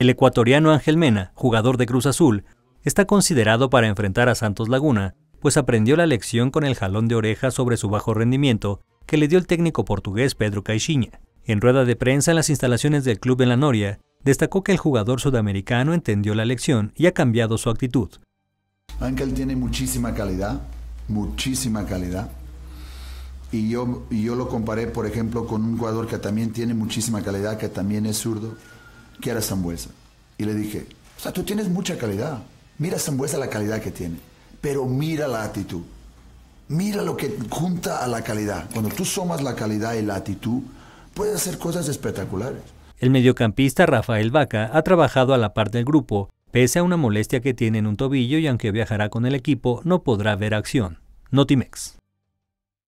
El ecuatoriano Ángel Mena, jugador de Cruz Azul, está considerado para enfrentar a Santos Laguna, pues aprendió la lección con el jalón de oreja sobre su bajo rendimiento que le dio el técnico portugués Pedro Caixinha. En rueda de prensa en las instalaciones del club en La Noria, destacó que el jugador sudamericano entendió la lección y ha cambiado su actitud. Ángel tiene muchísima calidad, muchísima calidad. Y yo, yo lo comparé, por ejemplo, con un jugador que también tiene muchísima calidad, que también es zurdo, que era Sambuesa. Y le dije, o sea, tú tienes mucha calidad. Mira Sambuesa la calidad que tiene, pero mira la actitud. Mira lo que junta a la calidad. Cuando tú somas la calidad y la actitud, puedes hacer cosas espectaculares. El mediocampista Rafael Vaca ha trabajado a la par del grupo. Pese a una molestia que tiene en un tobillo y aunque viajará con el equipo, no podrá ver acción. Notimex.